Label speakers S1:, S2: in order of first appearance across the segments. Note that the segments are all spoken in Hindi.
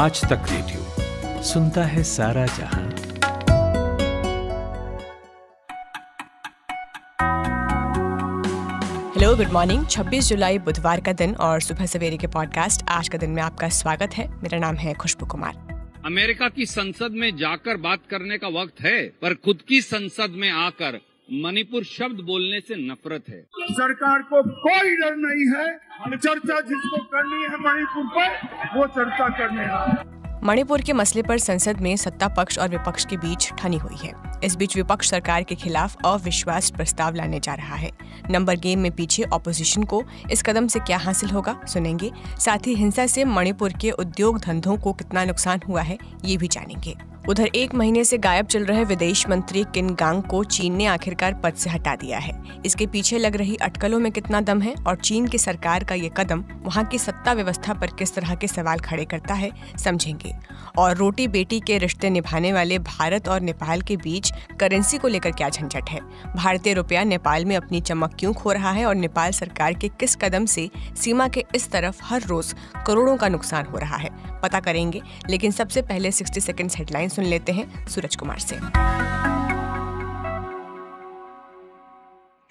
S1: आज तक रेडियो सुनता है सारा जहां
S2: हेलो गुड मॉर्निंग 26 जुलाई बुधवार का दिन और सुबह सवेरे के पॉडकास्ट आज का दिन में आपका स्वागत है मेरा नाम है खुशबू कुमार
S3: अमेरिका की संसद में जाकर बात करने का वक्त है पर खुद की संसद में आकर मणिपुर शब्द बोलने से नफरत है सरकार को कोई डर नहीं है चर्चा जिसको करनी है मणिपुर
S4: पर वो चर्चा करने
S2: मणिपुर के मसले पर संसद में सत्ता पक्ष और विपक्ष के बीच ठनी हुई है इस बीच विपक्ष सरकार के खिलाफ अविश्वास प्रस्ताव लाने जा रहा है नंबर गेम में पीछे ऑपोजिशन को इस कदम से क्या हासिल होगा सुनेंगे साथ ही हिंसा से मणिपुर के उद्योग धंधों को कितना नुकसान हुआ है ये भी जानेंगे उधर एक महीने से गायब चल रहे विदेश मंत्री किन गांग को चीन ने आखिरकार पद से हटा दिया है इसके पीछे लग रही अटकलों में कितना दम है और चीन की सरकार का ये कदम वहाँ की सत्ता व्यवस्था पर किस तरह के सवाल खड़े करता है समझेंगे और रोटी बेटी के रिश्ते निभाने वाले भारत और नेपाल के बीच करेंसी को लेकर क्या झंझट है भारतीय रुपया नेपाल में अपनी चमक क्यों खो रहा है और नेपाल सरकार के किस कदम से सीमा के इस तरफ हर रोज करोड़ों का नुकसान हो रहा है पता करेंगे लेकिन सबसे पहले सिक्सटी सेकेंड हेडलाइन सुन लेते हैं सूरज कुमार से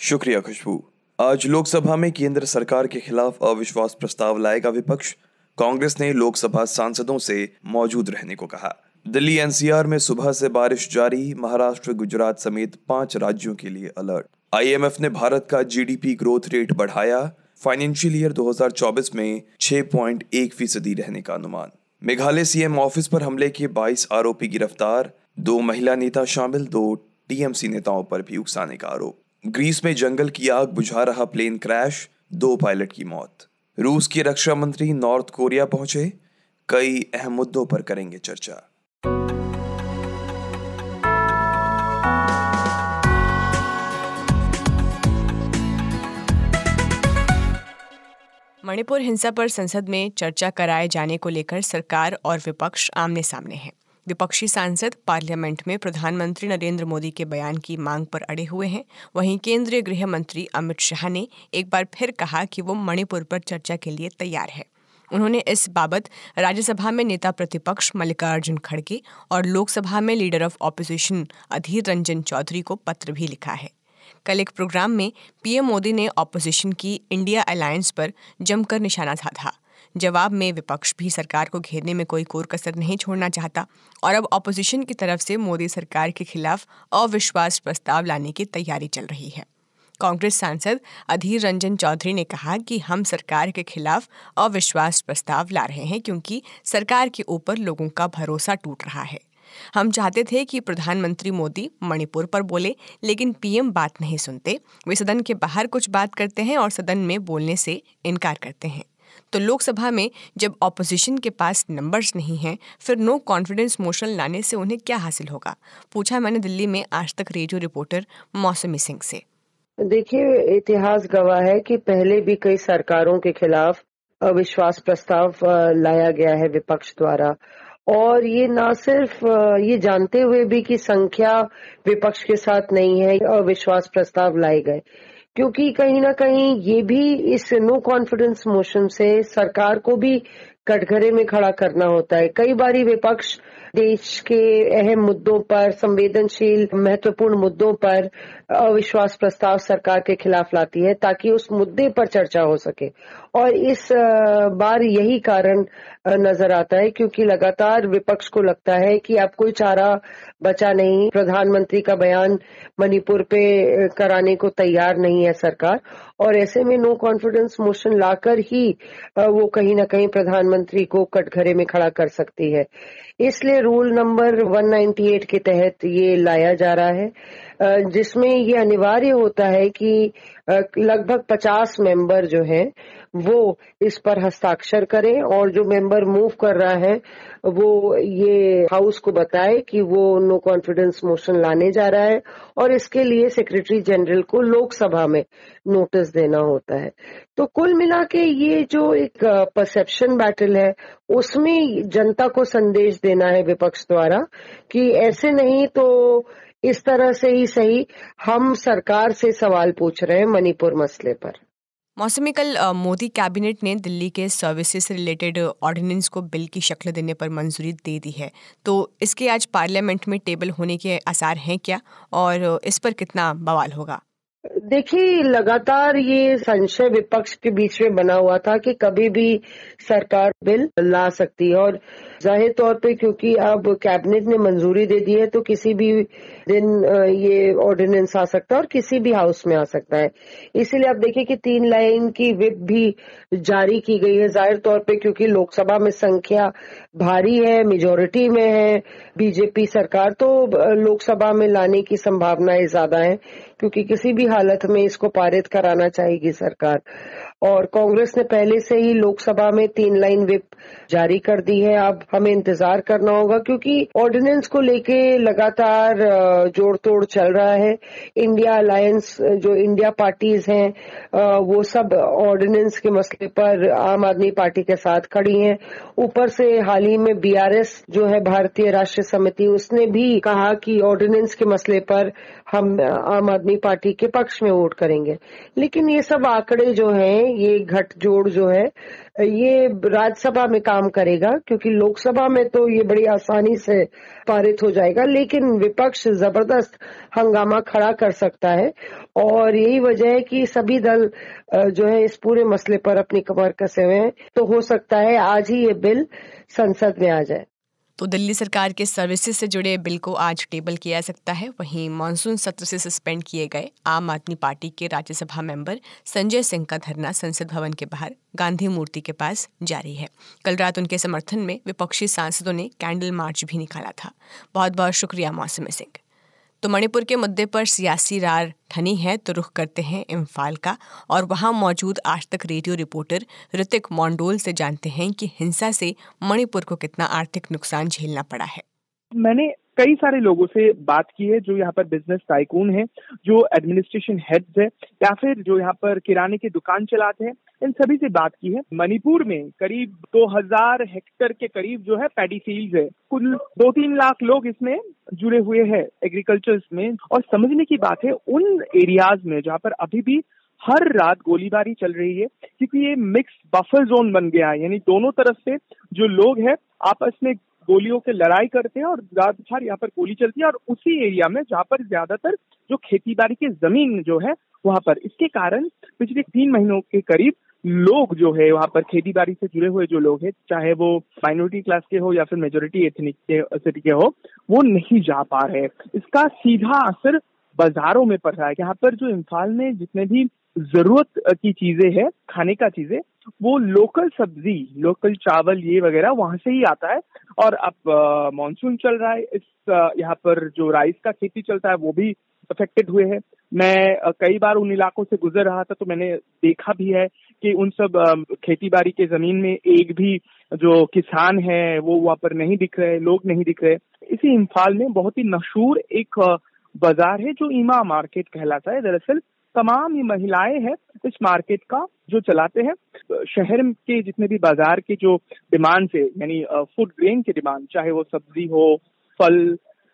S1: शुक्रिया खुशबू आज लोकसभा में केंद्र सरकार के खिलाफ अविश्वास प्रस्ताव लाएगा विपक्ष कांग्रेस ने लोकसभा सांसदों से मौजूद रहने को कहा दिल्ली एनसीआर में सुबह से बारिश जारी महाराष्ट्र गुजरात समेत पांच राज्यों के लिए अलर्ट आईएमएफ ने भारत का जीडीपी ग्रोथ रेट बढ़ाया फाइनेंशियल ईयर 2024 में 6.1 फीसदी रहने का अनुमान मेघालय सीएम ऑफिस पर हमले के 22 आरोपी गिरफ्तार दो महिला नेता शामिल दो टीएमसी नेताओं पर भी उकसाने का आरोप ग्रीस में जंगल की आग बुझा रहा प्लेन क्रैश दो पायलट की मौत रूस के रक्षा मंत्री नॉर्थ कोरिया पहुंचे कई अहम मुद्दों पर करेंगे चर्चा
S2: मणिपुर हिंसा पर संसद में चर्चा कराए जाने को लेकर सरकार और विपक्ष आमने सामने हैं विपक्षी सांसद पार्लियामेंट में प्रधानमंत्री नरेंद्र मोदी के बयान की मांग पर अड़े हुए हैं वहीं केंद्रीय गृह मंत्री अमित शाह ने एक बार फिर कहा कि वो मणिपुर पर चर्चा के लिए तैयार है उन्होंने इस बाबत राज्यसभा में नेता प्रतिपक्ष मल्लिकार्जुन खड़गे और लोकसभा में leader of opposition Adhir Ranjan Chowdhury को पत्र भी लिखा है कल एक प्रोग्राम में पीएम मोदी ने ऑपोजिशन की इंडिया अलायंस पर जमकर निशाना साधा जवाब में विपक्ष भी सरकार को घेरने में कोई कोर कसर नहीं छोड़ना चाहता और अब ऑपोजिशन की तरफ से मोदी सरकार के खिलाफ अविश्वास प्रस्ताव लाने की तैयारी चल रही है कांग्रेस सांसद अधीर रंजन चौधरी ने कहा कि हम सरकार के खिलाफ अविश्वास प्रस्ताव ला रहे हैं क्योंकि सरकार के ऊपर लोगों का भरोसा टूट रहा है हम चाहते थे कि प्रधानमंत्री मोदी मणिपुर पर बोले लेकिन पीएम बात नहीं सुनते वे सदन के बाहर कुछ बात करते हैं और सदन में बोलने से इनकार करते हैं तो लोकसभा में जब ऑपोजिशन के पास नंबर्स नहीं हैं फिर नो कॉन्फिडेंस मोशन लाने से उन्हें क्या हासिल होगा पूछा मैंने दिल्ली में आज तक रेडियो रिपोर्टर मौसमी सिंह से
S5: देखिए इतिहास गवाह है कि पहले भी कई सरकारों के खिलाफ अविश्वास प्रस्ताव लाया गया है विपक्ष द्वारा और ये ना सिर्फ ये जानते हुए भी कि संख्या विपक्ष के साथ नहीं है और विश्वास प्रस्ताव लाए गए क्योंकि कहीं ना कहीं ये भी इस नो कॉन्फिडेंस मोशन से सरकार को भी कटघरे में खड़ा करना होता है कई बार विपक्ष देश के अहम मुद्दों पर संवेदनशील महत्वपूर्ण मुद्दों पर अविश्वास प्रस्ताव सरकार के खिलाफ लाती है ताकि उस मुद्दे पर चर्चा हो सके और इस बार यही कारण नजर आता है क्योंकि लगातार विपक्ष को लगता है कि अब कोई चारा बचा नहीं प्रधानमंत्री का बयान मणिपुर पे कराने को तैयार नहीं है सरकार और ऐसे में नो कॉन्फिडेंस मोशन लाकर ही वो कहीं ना कहीं प्रधानमंत्री को कटघरे में खड़ा कर सकती है इसलिए रूल नंबर 198 के तहत ये लाया जा रहा है जिसमें ये अनिवार्य होता है कि लगभग 50 मेंबर जो हैं वो इस पर हस्ताक्षर करें और जो मेंबर मूव कर रहा है वो ये हाउस को बताए कि वो नो कॉन्फिडेंस मोशन लाने जा रहा है और इसके लिए सेक्रेटरी जनरल को लोकसभा में नोटिस देना होता है तो कुल मिला के ये जो एक परसेप्शन बैटल है उसमें जनता को संदेश देना है विपक्ष द्वारा कि ऐसे नहीं तो इस तरह से ही सही हम सरकार से सवाल पूछ रहे हैं मणिपुर मसले पर
S2: मौसमी कल मोदी कैबिनेट ने दिल्ली के सर्विसेज रिलेटेड ऑर्डिनेंस को बिल की शक्ल देने पर मंजूरी दे दी है तो इसके आज पार्लियामेंट में टेबल होने के आसार हैं क्या और इस पर कितना बवाल होगा
S5: देखिए लगातार ये संशय विपक्ष के बीच में बना हुआ था कि कभी भी सरकार बिल ला सकती है और जाहिर तौर पे क्योंकि अब कैबिनेट ने मंजूरी दे दी है तो किसी भी दिन ये ऑर्डिनेंस आ सकता है और किसी भी हाउस में आ सकता है इसीलिए आप देखिए कि तीन लाइन की विप भी जारी की गई है जाहिर तौर पे क्योंकि लोकसभा में संख्या भारी है मेजोरिटी में है बीजेपी सरकार तो लोकसभा में लाने की संभावनाएं ज्यादा है क्योंकि किसी भी हालत में इसको पारित कराना चाहेगी सरकार और कांग्रेस ने पहले से ही लोकसभा में तीन लाइन विप जारी कर दी है अब हमें इंतजार करना होगा क्योंकि ऑर्डिनेंस को लेके लगातार जोड़ तोड़ चल रहा है इंडिया अलायंस जो इंडिया पार्टीज हैं वो सब ऑर्डिनेंस के मसले पर आम आदमी पार्टी के साथ खड़ी हैं ऊपर से हाल ही में बीआरएस जो है भारतीय राष्ट्रीय समिति उसने भी कहा कि ऑर्डिनेंस के मसले पर हम आम आदमी पार्टी के पक्ष में वोट करेंगे लेकिन ये सब आंकड़े जो हैं ये घटजोड़ जो है ये राज्यसभा में काम करेगा क्योंकि लोकसभा में तो ये बड़ी आसानी से पारित हो जाएगा लेकिन विपक्ष जबरदस्त हंगामा खड़ा कर सकता है और यही वजह है कि सभी दल जो है इस पूरे मसले पर अपनी कमर कसे हुए हैं तो हो सकता है आज ही ये बिल संसद में आ जाए
S2: तो दिल्ली सरकार के सर्विसेज से जुड़े बिल को आज टेबल किया जा सकता है वहीं मानसून सत्र से सस्पेंड किए गए आम आदमी पार्टी के राज्यसभा मेंबर संजय सिंह का धरना संसद भवन के बाहर गांधी मूर्ति के पास जारी है कल रात उनके समर्थन में विपक्षी सांसदों ने कैंडल मार्च भी निकाला था बहुत बहुत शुक्रिया मौसम सिंह तो मणिपुर के मुद्दे पर सियासी रार ठनी है तो रुख करते हैं इम्फाल का और वहाँ मौजूद आज तक रेडियो रिपोर्टर ऋतिक मोंडोल से जानते हैं कि हिंसा से मणिपुर को कितना आर्थिक नुकसान झेलना पड़ा है
S6: मैंने कई सारे लोगों से बात की है जो यहाँ पर बिजनेस टाइकून है जो एडमिनिस्ट्रेशन हेड्स है या फिर जो यहाँ पर किराने की दुकान चलाते हैं इन सभी से बात की है मणिपुर में करीब 2000 हेक्टेयर के करीब जो है पैडी फील्ड है कुल दो तीन लाख लोग इसमें जुड़े हुए हैं एग्रीकल्चर में और समझने की बात है उन एरियाज में जहाँ पर अभी भी हर रात गोलीबारी चल रही है क्योंकि ये मिक्स बफर जोन बन गया है यानी दोनों तरफ से जो लोग हैं आपस में गोलियों से लड़ाई करते हैं और ज्यादातर यहाँ पर गोली चलती है और उसी एरिया में जहाँ पर ज्यादातर जो खेती बाड़ी की जमीन जो है वहाँ पर इसके कारण पिछले तीन महीनों के करीब लोग जो है वहाँ पर खेती बाड़ी से जुड़े हुए जो लोग हैं चाहे वो माइनॉरिटी क्लास के हो या फिर मेजोरिटी एथनिक के सिटी के हो वो नहीं जा पा रहे इसका सीधा असर बाजारों में पड़ रहा है यहाँ पर जो इम्फाल में जितने भी जरूरत की चीजें हैं खाने का चीजें वो लोकल सब्जी लोकल चावल ये वगैरह वहां से ही आता है और अब मानसून चल रहा है इस यहाँ पर जो राइस का खेती चलता है वो भी अफेक्टेड हुए हैं मैं कई बार उन इलाकों से गुजर रहा था तो मैंने देखा भी है कि उन सब खेती बाड़ी के जमीन में एक भी जो किसान है वो वहां पर नहीं दिख रहे लोग नहीं दिख रहे इसी इम्फाल में बहुत ही मशहूर एक बाजार है जो ईमा मार्केट कहलाता है दरअसल तमाम ये महिलाएं हैं इस मार्केट का जो चलाते हैं शहर के जितने भी बाजार के जो डिमांड से यानी फूड ग्रेन के डिमांड चाहे वो सब्जी हो फल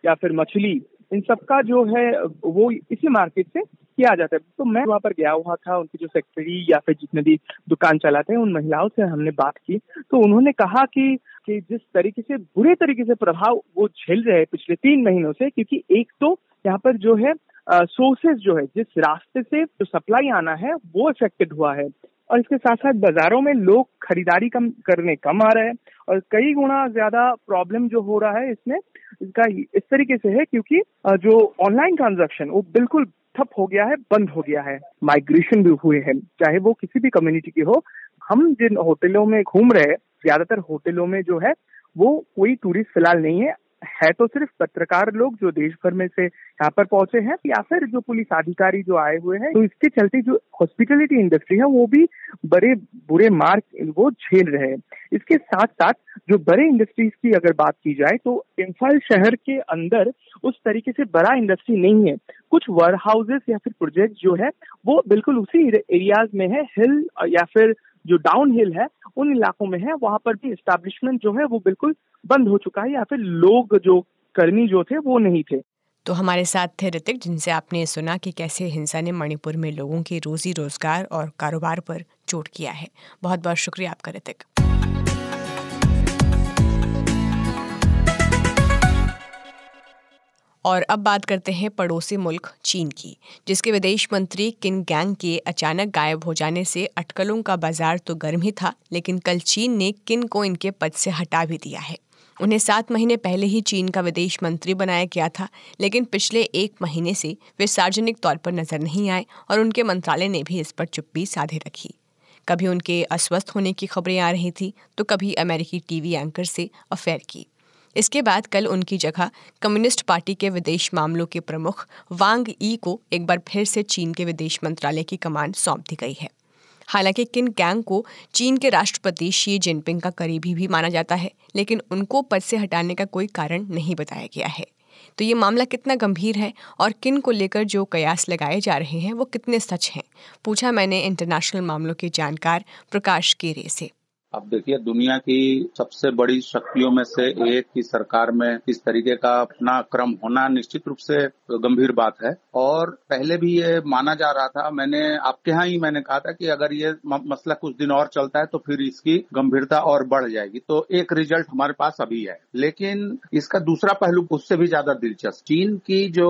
S6: या फिर मछली इन सब का जो है वो इसी मार्केट से किया जाता है तो मैं वहाँ पर गया हुआ था उनकी जो सेक्रेटरी या फिर जितने भी दुकान चलाते हैं उन महिलाओं से हमने बात की तो उन्होंने कहा कि कि जिस तरीके से बुरे तरीके से प्रभाव वो झेल रहे पिछले तीन महीनों से क्योंकि एक तो यहाँ पर जो है सोर्सेज जो है जिस रास्ते से जो सप्लाई आना है वो इफेक्टेड हुआ है और इसके साथ साथ बाजारों में लोग खरीदारी कम करने कम आ रहे हैं और कई गुना ज्यादा प्रॉब्लम जो हो रहा है इसमें इसका इस तरीके से है क्योंकि जो ऑनलाइन ट्रांजेक्शन वो बिल्कुल ठप हो गया है बंद हो गया है माइग्रेशन भी हुए हैं चाहे वो किसी भी कम्युनिटी की हो हम जिन होटलों में घूम रहे हैं ज्यादातर होटलों में जो है वो कोई टूरिस्ट फिलहाल नहीं है है तो सिर्फ पत्रकार लोग जो देश भर में से यहाँ पर पहुंचे हैं या फिर जो पुलिस अधिकारी जो आए हुए हैं तो इसके चलते जो हॉस्पिटलिटी इंडस्ट्री है वो भी बड़े बुरे मार्ग वो झेल रहे हैं इसके साथ साथ जो बड़े इंडस्ट्रीज की अगर बात की जाए तो इम्फाल शहर के अंदर उस तरीके से बड़ा इंडस्ट्री नहीं है कुछ वेयर हाउसेस या फिर प्रोजेक्ट जो है वो बिल्कुल उसी एरियाज में है हिल या फिर जो डाउन हिल है उन इलाकों में है वहां पर भी स्टैब्लिशमेंट जो है वो बिल्कुल बंद हो चुका है या फिर लोग जो कर्मी जो थे वो नहीं थे
S2: तो हमारे साथ थे ऋतिक जिनसे आपने सुना कि कैसे हिंसा ने मणिपुर में लोगों के रोजी रोजगार और कारोबार पर चोट किया है बहुत बहुत शुक्रिया आपका ऋतिक और अब बात करते हैं पड़ोसी मुल्क चीन की जिसके विदेश मंत्री किन गैंग के अचानक गायब हो जाने से अटकलों का बाजार तो गर्म ही था लेकिन कल चीन ने किन को इनके पद से हटा भी दिया है उन्हें सात महीने पहले ही चीन का विदेश मंत्री बनाया गया था लेकिन पिछले एक महीने से वे सार्वजनिक तौर पर नजर नहीं आए और उनके मंत्रालय ने भी इस पर चुप्पी साधे रखी कभी उनके अस्वस्थ होने की खबरें आ रही थी तो कभी अमेरिकी टीवी एंकर से अफेयर की इसके बाद कल उनकी जगह कम्युनिस्ट पार्टी के विदेश मामलों के प्रमुख वांग ई को एक बार फिर से चीन के विदेश मंत्रालय की कमान सौंप दी गई है हालांकि किन गैंग को चीन के राष्ट्रपति शी जिनपिंग का करीबी भी माना जाता है लेकिन उनको पद से हटाने का कोई कारण नहीं बताया गया है तो ये मामला कितना गंभीर है और किन को लेकर जो कयास लगाए जा रहे हैं वो कितने सच हैं पूछा मैंने इंटरनेशनल मामलों के जानकार प्रकाश केरे से
S3: अब देखिए दुनिया की सबसे बड़ी शक्तियों में से एक की सरकार में इस तरीके का अपना क्रम होना निश्चित रूप से गंभीर बात है और पहले भी ये माना जा रहा था मैंने आपके यहाँ ही मैंने कहा था कि अगर ये मसला कुछ दिन और चलता है तो फिर इसकी गंभीरता और बढ़ जाएगी तो एक रिजल्ट हमारे पास अभी है लेकिन इसका दूसरा पहलू उससे भी ज्यादा दिलचस्प चीन की जो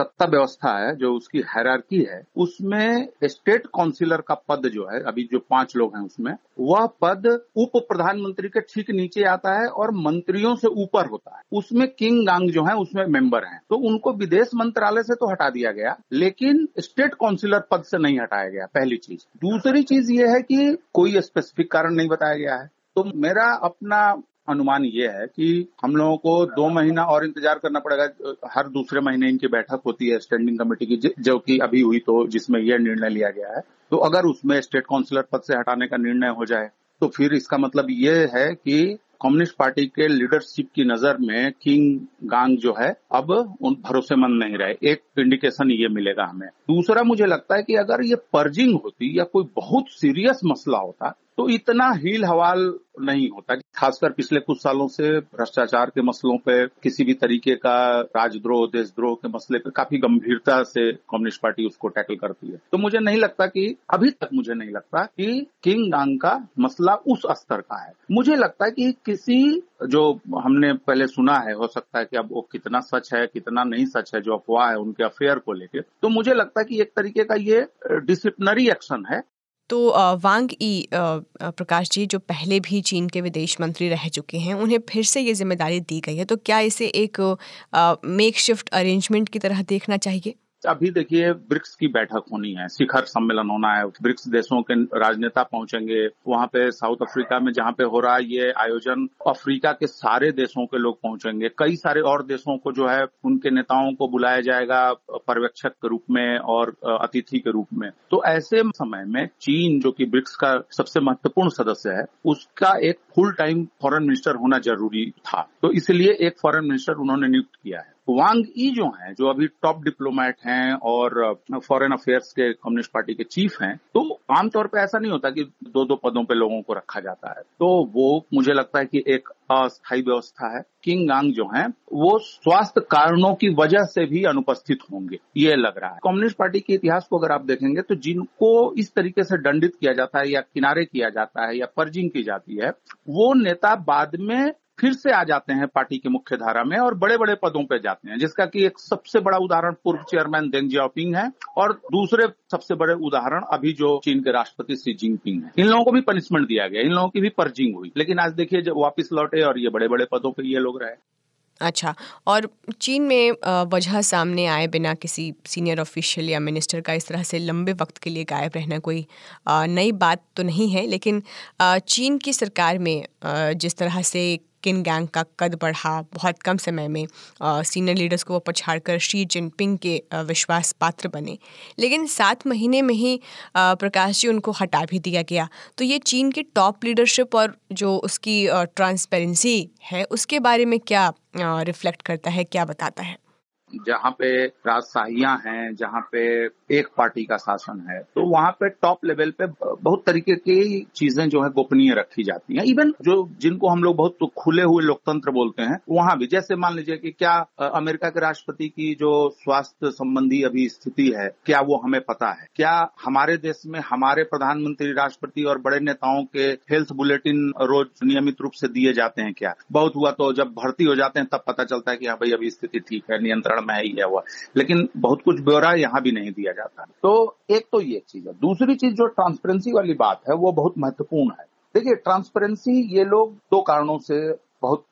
S3: सत्ता व्यवस्था है जो उसकी हैरारकी है उसमें स्टेट काउंसिलर का पद जो है अभी जो पांच लोग हैं उसमें वह पद उप प्रधानमंत्री के ठीक नीचे आता है और मंत्रियों से ऊपर होता है उसमें किंग गांग जो है उसमें मेंबर हैं तो उनको विदेश मंत्रालय से तो हटा दिया गया लेकिन स्टेट काउंसिलर पद से नहीं हटाया गया पहली चीज दूसरी चीज ये है कि कोई स्पेसिफिक कारण नहीं बताया गया है तो मेरा अपना अनुमान ये है कि हम लोगों को दो महीना और इंतजार करना पड़ेगा हर दूसरे महीने इनकी बैठक होती है स्टैंडिंग कमेटी की जो कि अभी हुई तो जिसमें यह निर्णय लिया गया है तो अगर उसमें स्टेट काउंसिलर पद से हटाने का निर्णय हो जाए तो फिर इसका मतलब ये है कि कम्युनिस्ट पार्टी के लीडरशिप की नजर में किंग गांग जो है अब उन भरोसेमंद नहीं रहे एक इंडिकेशन ये मिलेगा हमें दूसरा मुझे लगता है कि अगर ये पर्जिंग होती या कोई बहुत सीरियस मसला होता तो इतना हील हवाल नहीं होता खासकर पिछले कुछ सालों से भ्रष्टाचार के मसलों पे किसी भी तरीके का राजद्रोह देशद्रोह के मसले पे काफी गंभीरता से कम्युनिस्ट पार्टी उसको टैकल करती है तो मुझे नहीं लगता कि अभी तक मुझे नहीं लगता कि किंग डांग का मसला उस स्तर का है मुझे लगता है कि किसी जो हमने पहले सुना है हो सकता है कि अब वो कितना सच है कितना नहीं सच है जो अफवाह है उनके अफेयर को लेकर तो मुझे लगता है कि एक तरीके का ये डिसिप्लिनरी एक्शन है
S2: तो वांग ई प्रकाश जी जो पहले भी चीन के विदेश मंत्री रह चुके हैं उन्हें फिर से ये जिम्मेदारी दी गई है तो क्या इसे एक मेक शिफ्ट अरेंजमेंट की तरह देखना चाहिए
S3: अभी देखिए ब्रिक्स की बैठक होनी है शिखर सम्मेलन होना है ब्रिक्स देशों के राजनेता पहुंचेंगे वहां पे साउथ अफ्रीका में जहां पे हो रहा है ये आयोजन अफ्रीका के सारे देशों के लोग पहुंचेंगे कई सारे और देशों को जो है उनके नेताओं को बुलाया जाएगा पर्यवेक्षक के रूप में और अतिथि के रूप में तो ऐसे समय में चीन जो कि ब्रिक्स का सबसे महत्वपूर्ण सदस्य है उसका एक फुल टाइम फॉरन मिनिस्टर होना जरूरी था तो इसलिए एक फॉरेन मिनिस्टर उन्होंने नियुक्त किया है वांग ई जो हैं जो अभी टॉप डिप्लोमेट हैं और फॉरेन uh, अफेयर्स के कम्युनिस्ट पार्टी के चीफ हैं तो आमतौर पर ऐसा नहीं होता कि दो दो पदों पे लोगों को रखा जाता है तो वो मुझे लगता है कि एक अस्थायी व्यवस्था है किंग गांग जो हैं वो स्वास्थ्य कारणों की वजह से भी अनुपस्थित होंगे ये लग रहा है कम्युनिस्ट पार्टी के इतिहास को अगर आप देखेंगे तो जिनको इस तरीके से दंडित किया जाता है या किनारे किया जाता है या पर्जिंग की जाती है वो नेता बाद में फिर से आ जाते हैं पार्टी की मुख्य धारा में और बड़े बड़े पदों पर जाते हैं जिसका कि एक सबसे बड़ा उदाहरण पूर्व चेयरमैन देंग जियापिंग है और दूसरे सबसे बड़े उदाहरण अभी जो चीन के राष्ट्रपति शी जिनपिंग है इन लोगों को भी पनिशमेंट दिया गया इन लोगों की भी पर्जिंग हुई लेकिन आज देखिए जब वापिस लौटे और ये बड़े बड़े पदों पर ये लोग रहे
S2: अच्छा और चीन में वजह सामने आए बिना किसी सीनियर ऑफिशियल या मिनिस्टर का इस तरह से लंबे वक्त के लिए गायब रहना कोई नई बात तो नहीं है लेकिन चीन की सरकार में जिस तरह से किन गैंग का कद बढ़ा बहुत कम समय में सीनियर लीडर्स को वो पछाड़ कर शी जिनपिंग के विश्वास पात्र बने लेकिन सात महीने में ही प्रकाश जी उनको हटा भी दिया गया तो ये चीन की टॉप लीडरशिप और जो उसकी ट्रांसपेरेंसी है उसके बारे में क्या रिफ्लेक्ट करता है क्या बताता है
S3: जहाँ पे राजशाहियाँ हैं जहाँ पे एक पार्टी का शासन है तो वहां पे टॉप लेवल पे बहुत तरीके की चीजें जो है गोपनीय रखी जाती हैं इवन जो जिनको हम लोग बहुत तो खुले हुए लोकतंत्र बोलते हैं वहां भी जैसे मान लीजिए कि क्या अमेरिका के राष्ट्रपति की जो स्वास्थ्य संबंधी अभी स्थिति है क्या वो हमें पता है क्या हमारे देश में हमारे प्रधानमंत्री राष्ट्रपति और बड़े नेताओं के हेल्थ बुलेटिन रोज नियमित रूप से दिए जाते हैं क्या बहुत हुआ तो जब भर्ती हो जाते हैं तब पता चलता है कि हाँ भाई अभी स्थिति ठीक है नियंत्रण में है ही है हुआ लेकिन बहुत कुछ ब्यौरा यहाँ भी नहीं दिया जाता है तो एक तो ये चीज है दूसरी चीज जो ट्रांसपेरेंसी वाली बात है वो बहुत महत्वपूर्ण है देखिए ट्रांसपेरेंसी ये लोग दो कारणों से बहुत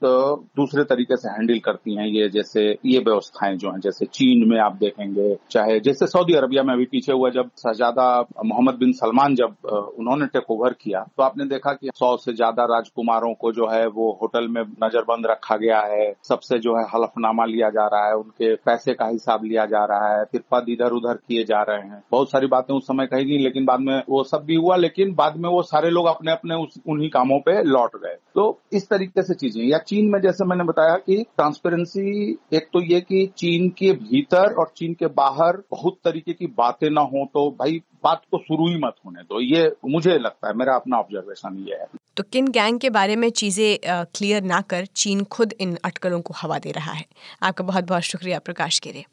S3: दूसरे तरीके से हैंडल करती हैं ये जैसे ये व्यवस्थाएं जो हैं जैसे चीन में आप देखेंगे चाहे जैसे सऊदी अरबिया में अभी पीछे हुआ जब शहजादा मोहम्मद बिन सलमान जब उन्होंने टेक ओवर किया तो आपने देखा कि सौ से ज्यादा राजकुमारों को जो है वो होटल में नजरबंद रखा गया है सबसे जो है हलफनामा लिया जा रहा है उनके पैसे का हिसाब लिया जा रहा है फिर पद इधर उधर किए जा रहे हैं बहुत सारी बातें उस समय कही गई लेकिन बाद में वो सब भी हुआ लेकिन बाद में वो सारे लोग अपने अपने उन्हीं कामों पर लौट गए तो इस तरीके से चीजें चीजें या चीन में जैसे मैंने बताया कि ट्रांसपेरेंसी एक तो ये कि चीन के भीतर और चीन के बाहर बहुत तरीके की बातें ना हो तो भाई बात को तो शुरू ही मत होने दो ये मुझे लगता है मेरा अपना ऑब्जर्वेशन ये है
S2: तो किन गैंग के बारे में चीजें क्लियर ना कर चीन खुद इन अटकलों को हवा दे रहा है आपका बहुत बहुत शुक्रिया प्रकाश के लिए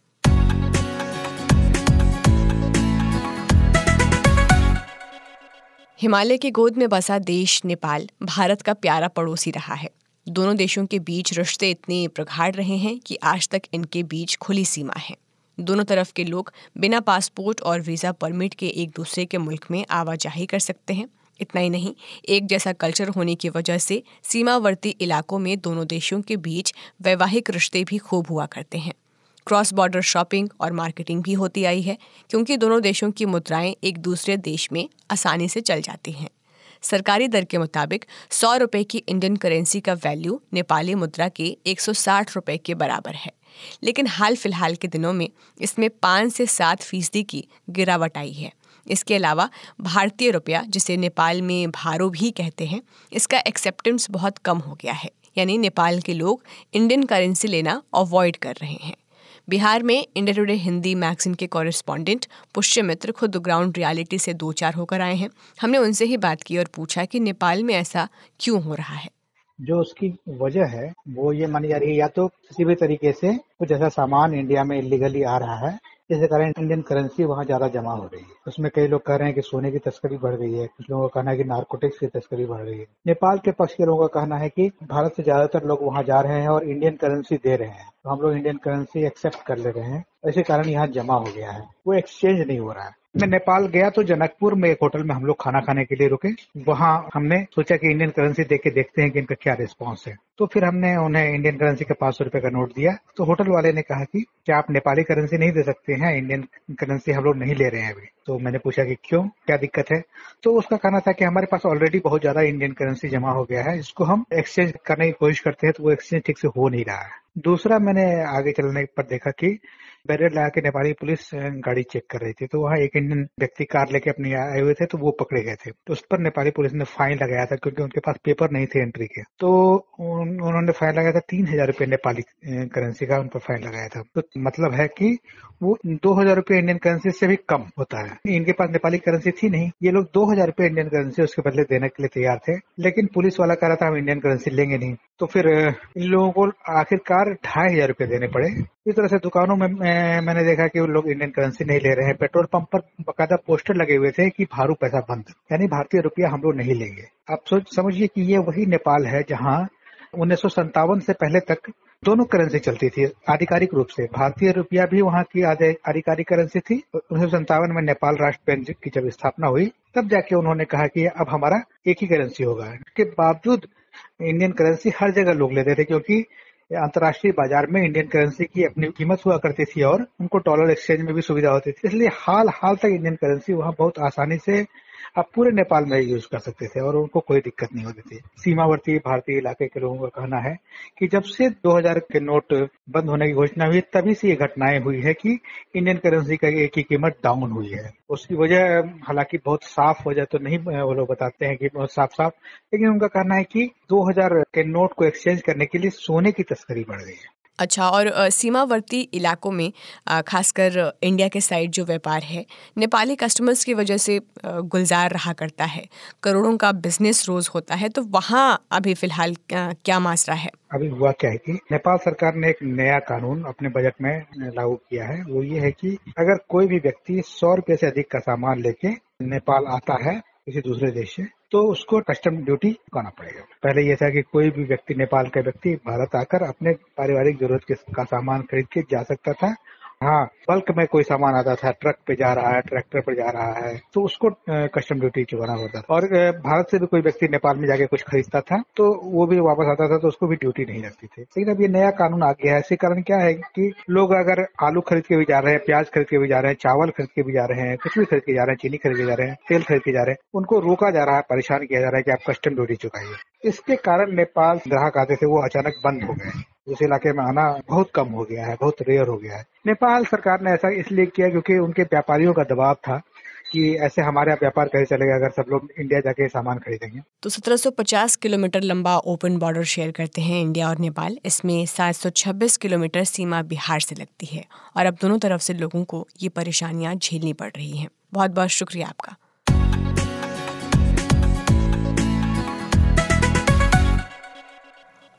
S2: हिमालय की गोद में बसा देश नेपाल भारत का प्यारा पड़ोसी रहा है दोनों देशों के बीच रिश्ते इतने प्रगाढ़ रहे हैं कि आज तक इनके बीच खुली सीमा है दोनों तरफ के लोग बिना पासपोर्ट और वीज़ा परमिट के एक दूसरे के मुल्क में आवाजाही कर सकते हैं इतना ही नहीं एक जैसा कल्चर होने की वजह से सीमावर्ती इलाकों में दोनों देशों के बीच वैवाहिक रिश्ते भी खूब हुआ करते हैं क्रॉस बॉर्डर शॉपिंग और मार्केटिंग भी होती आई है क्योंकि दोनों देशों की मुद्राएं एक दूसरे देश में आसानी से चल जाती हैं सरकारी दर के मुताबिक सौ रुपये की इंडियन करेंसी का वैल्यू नेपाली मुद्रा के एक सौ के बराबर है लेकिन हाल फिलहाल के दिनों में इसमें पाँच से सात फीसदी की गिरावट आई है इसके अलावा भारतीय रुपया जिसे नेपाल में भारो भी कहते हैं इसका एक्सेप्टेंस बहुत कम हो गया है यानी नेपाल के लोग इंडियन करेंसी लेना अवॉइड कर रहे हैं बिहार में इंडिया टुडे हिंदी मैगजीन के कॉरेस्पॉन्डेंट पुष्य मित्र खुद ग्राउंड रियलिटी से दो चार होकर आए हैं हमने उनसे ही बात की और पूछा कि नेपाल में ऐसा क्यों हो रहा है जो उसकी
S4: वजह है वो ये मानी जा रही है या तो किसी भी तरीके से कुछ ऐसा सामान इंडिया में इलीगली आ रहा है जिसके कारण इंडियन करेंसी वहाँ ज्यादा जमा हो रही है उसमें कई लोग कह रहे हैं कि सोने की तस्करी बढ़ गई है कुछ लोगों का कहना है कि नार्कोटिक्स की तस्करी बढ़ रही है नेपाल के पक्ष के लोगों का कहना है कि भारत से ज्यादातर लोग वहाँ जा रहे हैं और इंडियन करेंसी दे रहे हैं तो हम लोग इंडियन करेंसी एक्सेप्ट कर ले रहे हैं इसी कारण यहाँ जमा हो गया है वो एक्सचेंज नहीं हो रहा है मैं नेपाल गया तो जनकपुर में एक होटल में हम लोग खाना खाने के लिए रुके वहाँ हमने सोचा कि इंडियन करेंसी देख के देखते हैं कि इनका क्या रिस्पॉन्स है तो फिर हमने उन्हें इंडियन करेंसी का पांच सौ रूपये का नोट दिया तो होटल वाले ने कहा कि क्या आप नेपाली करेंसी नहीं दे सकते हैं इंडियन करेंसी हम लोग नहीं ले रहे हैं अभी तो मैंने पूछा कि क्यों क्या दिक्कत है तो उसका कहना था कि हमारे पास ऑलरेडी बहुत ज्यादा इंडियन करेंसी जमा हो गया है इसको हम एक्सचेंज करने की कोशिश करते हैं तो वो एक्सचेंज ठीक से हो नहीं रहा है दूसरा मैंने आगे चलने पर देखा कि बैरियर लगा के नेपाली पुलिस गाड़ी चेक कर रही थी तो वहाँ एक इंडियन व्यक्ति कार लेके अपने आए हुए थे तो वो पकड़े गए थे तो उस पर नेपाली पुलिस ने फाइन लगाया था क्योंकि उनके पास पेपर नहीं थे एंट्री के तो उन, उन्होंने फाइन लगाया था तीन हजार रूपये नेपाली करेंसी का उन पर फाइन लगाया था तो मतलब है की वो दो हजार रूपये इंडियन करेंसी से भी कम होता है इनके पास नेपाली करेंसी थी नहीं ये लोग दो हजार रूपये इंडियन करेंसी उसके बदले देने के लिए तैयार थे लेकिन पुलिस वाला कह रहा था हम इंडियन करेंसी लेंगे नहीं तो फिर इन लोगों को आखिरकार हजार ढाई हजार रूपए देने पड़े इस तरह से दुकानों में मैंने देखा कि लोग इंडियन करेंसी नहीं ले रहे हैं पेट्रोल पंप पर बकायदा पोस्टर लगे हुए थे कि भारू पैसा बंद यानी भारतीय रुपया हम लोग नहीं लेंगे आप सोच समझिए कि ये वही नेपाल है जहाँ उन्नीस से पहले तक दोनों करेंसी चलती थी आधिकारिक रूप से भारतीय रुपया भी वहाँ की आधिकारिक करेंसी थी उन्नीस में नेपाल राष्ट्र बैंक की जब स्थापना हुई तब जाके उन्होंने कहा कि अब हमारा एक ही करेंसी होगा इसके बावजूद इंडियन करेंसी हर जगह लोग लेते थे क्योंकि अंतर्राष्ट्रीय बाजार में इंडियन करेंसी की अपनी कीमत हुआ करती थी और उनको डॉलर एक्सचेंज में भी सुविधा होती थी इसलिए हाल हाल तक इंडियन करेंसी वहां बहुत आसानी से आप पूरे नेपाल में यूज कर सकते थे और उनको कोई दिक्कत नहीं होती थी सीमावर्ती भारतीय इलाके के लोगों का कहना है कि जब से 2000 के नोट बंद होने की घोषणा हुई तभी से ये घटनाएं हुई है कि इंडियन करेंसी का एक ही कीमत डाउन हुई है उसकी वजह हालांकि बहुत साफ वजह तो नहीं वो लोग बताते हैं कि बहुत साफ साफ लेकिन उनका कहना है कि 2000 के नोट को एक्सचेंज करने के लिए सोने की तस्करी बढ़ गई है
S2: अच्छा और सीमावर्ती इलाकों में खासकर इंडिया के साइड जो व्यापार है नेपाली कस्टमर्स की वजह से गुलजार रहा करता है करोड़ों का बिजनेस रोज होता है तो वहाँ अभी फिलहाल क्या माजरा है
S4: अभी हुआ क्या है कि नेपाल सरकार ने एक नया कानून अपने बजट में लागू किया है वो ये है कि अगर कोई भी व्यक्ति सौ रुपए से अधिक का सामान लेके नेपाल आता है किसी दूसरे देश से तो उसको कस्टम ड्यूटी चुकाना पड़ेगा पहले यह था कि कोई भी व्यक्ति नेपाल का व्यक्ति भारत आकर अपने पारिवारिक जरूरत का सामान खरीद के जा सकता था हाँ बल्क में कोई सामान आता था ट्रक पे जा रहा है ट्रैक्टर पे जा रहा है तो उसको कस्टम ड्यूटी चुकाना पड़ता था और भारत से भी कोई व्यक्ति नेपाल में जाके कुछ खरीदता था तो वो भी वापस आता था तो उसको भी ड्यूटी नहीं लगती थी लेकिन अब ये नया कानून आ गया है इसके कारण क्या है कि लोग अगर आलू खरीद के भी जा रहे हैं प्याज खरीद के भी जा रहे हैं चावल खरीद के भी जा रहे हैं कुछ भी खरीद के जा रहे हैं चीनी खरीद के जा रहे हैं तेल खरीद के जा रहे हैं उनको रोका जा रहा है परेशान किया जा रहा है कि आप कस्टम ड्यूटी चुकाइए इसके कारण नेपाल ग्राहक आते थे वो अचानक बंद हो गए इस इलाके में आना बहुत कम हो गया है बहुत रेयर हो गया है नेपाल सरकार ने ऐसा इसलिए किया क्योंकि उनके व्यापारियों का दबाव था कि ऐसे हमारे यहाँ व्यापार कैसे चलेगा अगर सब लोग इंडिया जाके सामान खरीदेंगे
S2: तो 1750 किलोमीटर लंबा ओपन बॉर्डर शेयर करते हैं इंडिया और नेपाल इसमें 726 किलोमीटर सीमा बिहार से लगती है और अब दोनों तरफ से लोगों को ये परेशानियाँ झेलनी पड़ रही हैं बहुत बहुत शुक्रिया आपका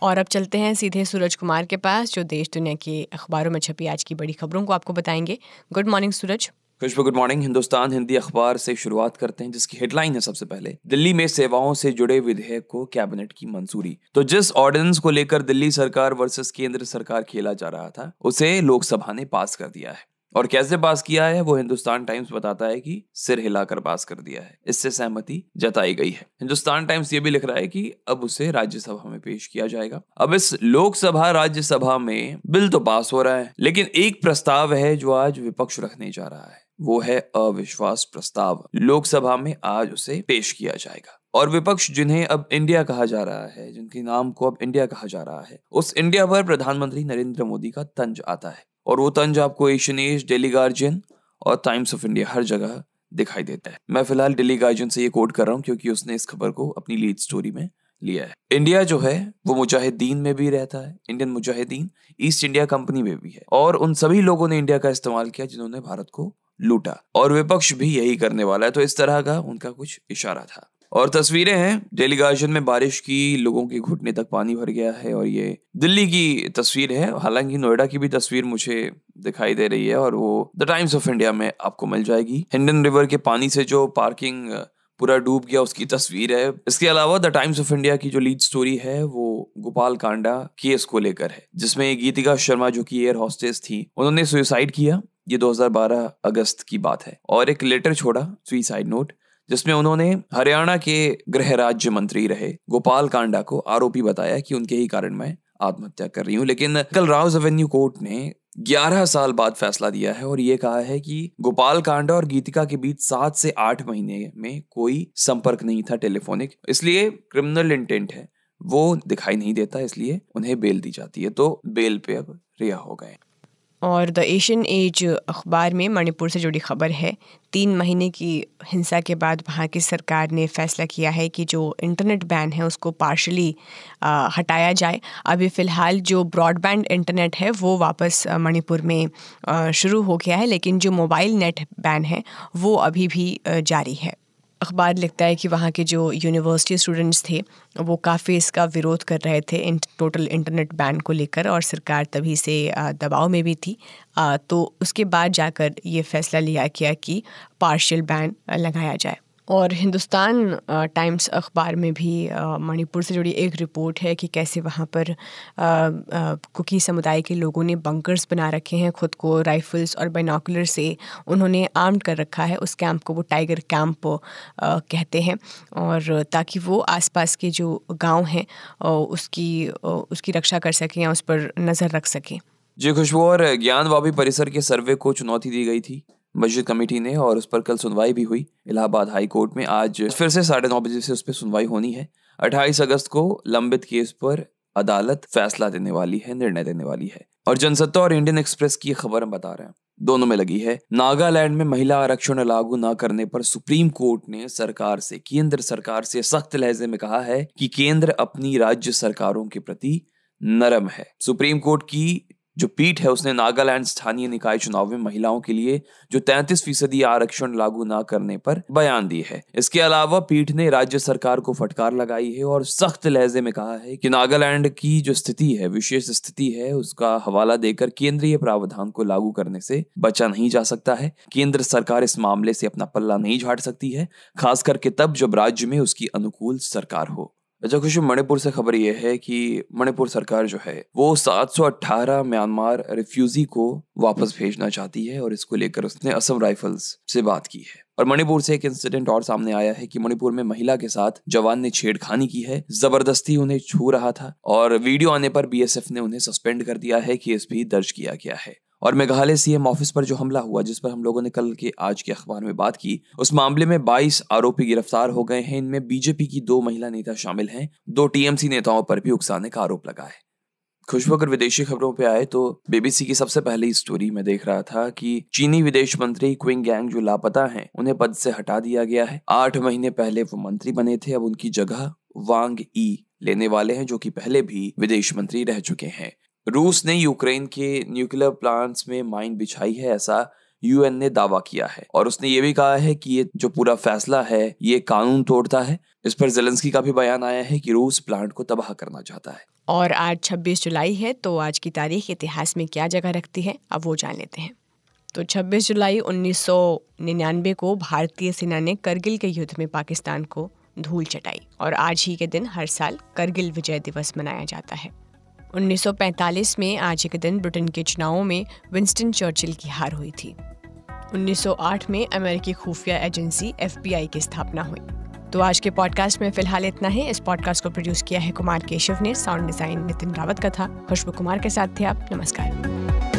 S2: और अब चलते हैं सीधे सूरज कुमार के पास जो देश दुनिया के अखबारों में छपी आज की बड़ी खबरों को आपको बताएंगे good morning Suraj
S1: Khushboo good morning Hindustan Hindi अखबार से शुरुआत करते हैं जिसकी हेडलाइन है सबसे पहले दिल्ली में सेवाओं से जुड़े विधेयक को कैबिनेट की मंजूरी तो जिस ऑर्डिनेंस को लेकर दिल्ली सरकार वर्सेस केंद्र सरकार खेला जा रहा था उसे लोकसभा ने पास कर दिया है और कैसे पास किया है वो हिंदुस्तान टाइम्स बताता है कि सिर हिलाकर पास कर दिया है इससे सहमति जताई गई है हिंदुस्तान टाइम्स ये भी लिख रहा है कि अब उसे राज्यसभा में पेश किया जाएगा अब इस लोकसभा राज्यसभा में बिल तो पास हो रहा है लेकिन एक प्रस्ताव है जो आज विपक्ष रखने जा रहा है वो है अविश्वास प्रस्ताव लोकसभा में आज उसे पेश किया जाएगा और विपक्ष जिन्हें अब इंडिया कहा जा रहा है जिनके नाम को अब इंडिया कहा जा रहा है उस इंडिया पर प्रधानमंत्री नरेंद्र मोदी का तंज आता है और वो तंज आपको एशियन एज डेली गार्जियन और टाइम्स ऑफ इंडिया हर जगह दिखाई देता है मैं फिलहाल डेली गार्जियन से ये कोट कर रहा हूँ क्योंकि उसने इस खबर को अपनी लीड स्टोरी में लिया है इंडिया जो है वो मुजाहिदीन में भी रहता है Indian Mujahideen East India Company में भी है और उन सभी लोगों ने इंडिया का इस्तेमाल किया जिन्होंने भारत को लूटा और विपक्ष भी यही करने वाला है तो इस तरह का उनका कुछ इशारा था और तस्वीरें हैं डेली गार्जन में बारिश की लोगों के घुटने तक पानी भर गया है और ये दिल्ली की तस्वीर है हालांकि नोएडा की भी तस्वीर मुझे दिखाई दे रही है और वो द टाइम्स ऑफ इंडिया में आपको मिल जाएगी हिंडन रिवर के पानी से जो पार्किंग पूरा डूब गया उसकी तस्वीर है इसके अलावा द टाइम्स ऑफ इंडिया की जो लीड स्टोरी है वो गोपाल कांडा केस को लेकर है जिसमें गीतिका शर्मा जो कि एयर हॉस्टेस थी उन्होंने सुसाइड किया ये 2012 अगस्त की बात है और एक लेटर छोड़ा सुइसाइड नोट जिसमें उन्होंने हरियाणा के गृह राज्य मंत्री रहे गोपाल कांडा को आरोपी बताया कि उनके ही कारण मैं आत्महत्या कर रही हूँ लेकिन कल राउस एवेन्यू कोर्ट ने 11 साल बाद फैसला दिया है और ये कहा है कि गोपाल कांडा और गीतिका के बीच सात से आठ महीने में कोई संपर्क नहीं था टेलीफोनिक इसलिए क्रिमिनल इंटेंट है वो दिखाई नहीं देता इसलिए उन्हें बेल दी जाती है तो बेल पे अब रिहा हो गए
S2: और द एशियन एज अखबार में मणिपुर से जुड़ी खबर है तीन महीने की हिंसा के बाद वहाँ की सरकार ने फैसला किया है कि जो इंटरनेट बैन है उसको पार्शली हटाया जाए अभी फ़िलहाल जो ब्रॉडबैंड इंटरनेट है वो वापस मणिपुर में शुरू हो गया है लेकिन जो मोबाइल नेट बैन है वो अभी भी जारी है अखबार लिखता है कि वहाँ के जो यूनिवर्सिटी स्टूडेंट्स थे वो काफ़ी इसका विरोध कर रहे थे इन टोटल इंटरनेट बैन को लेकर और सरकार तभी से दबाव में भी थी तो उसके बाद जाकर ये फैसला लिया गया कि पार्शियल बैन लगाया जाए और हिंदुस्तान टाइम्स अखबार में भी मणिपुर से जुड़ी एक रिपोर्ट है कि कैसे वहाँ पर कुकी समुदाय के लोगों ने बंकर्स बना रखे हैं खुद को राइफल्स और बाइनॉकुलर से उन्होंने आर्म्ड कर रखा है उस कैंप को वो टाइगर कैंप कहते हैं और ताकि वो आसपास के जो गांव हैं उसकी उसकी रक्षा कर सकें या उस पर नज़र रख सकें
S1: जी खुशबू और ज्ञान वाबी परिसर के सर्वे को चुनौती दी गई थी मस्जिद कमेटी ने और उस पर कल सुनवाई भी हुई इलाहाबाद हाई कोर्ट में आज फिर से साढ़े नौ बजे से उस पर सुनवाई होनी है अट्ठाईस अगस्त को लंबित केस पर अदालत फैसला देने वाली है निर्णय देने वाली है और जनसत्ता और इंडियन एक्सप्रेस की खबर हम बता रहे हैं दोनों में लगी है नागालैंड में महिला आरक्षण लागू न करने पर सुप्रीम कोर्ट ने सरकार से केंद्र सरकार से सख्त लहजे में कहा है कि केंद्र अपनी राज्य सरकारों के प्रति नरम है सुप्रीम कोर्ट की जो पीठ है उसने नागालैंड स्थानीय निकाय चुनाव में महिलाओं के लिए जो 33 फीसदी आरक्षण लागू न करने पर बयान दी है इसके अलावा पीठ ने राज्य सरकार को फटकार लगाई है और सख्त लहजे में कहा है कि नागालैंड की जो स्थिति है विशेष स्थिति है उसका हवाला देकर केंद्रीय प्रावधान को लागू करने से बचा नहीं जा सकता है केंद्र सरकार इस मामले से अपना पल्ला नहीं झाड़ सकती है खास करके तब जब राज्य में उसकी अनुकूल सरकार हो अच्छा खुशी मणिपुर से खबर यह है कि मणिपुर सरकार जो है वो 718 म्यांमार रिफ्यूजी को वापस भेजना चाहती है और इसको लेकर उसने असम राइफल्स से बात की है और मणिपुर से एक इंसिडेंट और सामने आया है कि मणिपुर में महिला के साथ जवान ने छेड़खानी की है जबरदस्ती उन्हें छू रहा था और वीडियो आने पर बीएसएफ ने उन्हें सस्पेंड कर दिया है केस भी दर्ज किया गया है और मेघालय सीएम ऑफिस पर जो हमला हुआ जिस पर हम लोगों ने कल के आज के अखबार में बात की उस मामले में 22 आरोपी गिरफ्तार हो गए हैं इनमें बीजेपी की दो महिला नेता शामिल हैं दो टीएमसी नेताओं पर भी उकसाने का आरोप लगा है खुशबू अगर विदेशी खबरों पे आए तो बीबीसी की सबसे पहली स्टोरी में देख रहा था कि चीनी विदेश मंत्री क्विंग गैंग जो लापता हैं उन्हें पद से हटा दिया गया है आठ महीने पहले वो मंत्री बने थे अब उनकी जगह वांग ई लेने वाले हैं जो कि पहले भी विदेश मंत्री रह चुके हैं रूस ने यूक्रेन के न्यूक्लियर प्लांट्स में माइन बिछाई है ऐसा यूएन ने दावा किया है और उसने ये भी कहा है कि ये जो पूरा फैसला है ये कानून तोड़ता है इस पर जेलेंस्की का भी बयान आया है कि रूस प्लांट को तबाह करना चाहता है
S2: और आज 26 जुलाई है तो आज की तारीख इतिहास में क्या जगह रखती है अब वो जान लेते हैं तो 26 जुलाई 1999 को भारतीय सेना ने करगिल के युद्ध में पाकिस्तान को धूल चटाई और आज ही के दिन हर साल करगिल विजय दिवस मनाया जाता है 1945 में आज के दिन ब्रिटेन के चुनावों में विंस्टन चर्चिल की हार हुई थी 1908 में अमेरिकी खुफिया एजेंसी एफ की स्थापना हुई तो आज के पॉडकास्ट में फिलहाल इतना ही इस पॉडकास्ट को प्रोड्यूस किया है कुमार केशव ने साउंड डिजाइन नितिन रावत का था खुशबू कुमार के साथ थे आप नमस्कार